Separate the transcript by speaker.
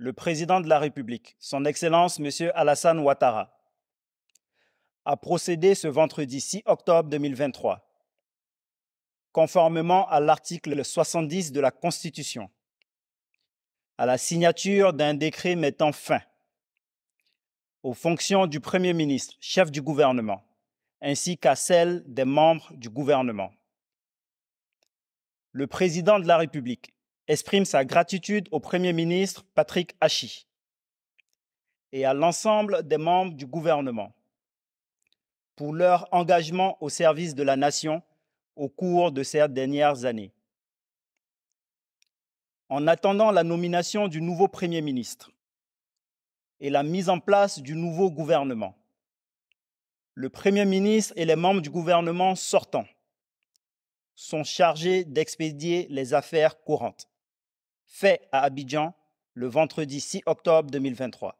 Speaker 1: le président de la République, son Excellence M. Alassane Ouattara, a procédé ce vendredi 6 octobre 2023, conformément à l'article 70 de la Constitution, à la signature d'un décret mettant fin aux fonctions du Premier ministre, chef du gouvernement, ainsi qu'à celles des membres du gouvernement. Le président de la République exprime sa gratitude au Premier ministre Patrick Hachy et à l'ensemble des membres du gouvernement pour leur engagement au service de la nation au cours de ces dernières années. En attendant la nomination du nouveau Premier ministre et la mise en place du nouveau gouvernement, le Premier ministre et les membres du gouvernement sortants sont chargés d'expédier les affaires courantes fait à Abidjan le vendredi 6 octobre 2023.